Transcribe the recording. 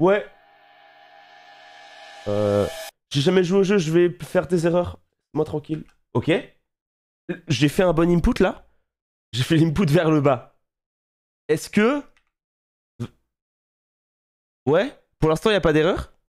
Ouais. Euh, j'ai jamais joué au jeu, je vais faire des erreurs. Moi tranquille. Ok. J'ai fait un bon input là. J'ai fait l'input vers le bas. Est-ce que... Ouais Pour l'instant, il n'y a pas d'erreur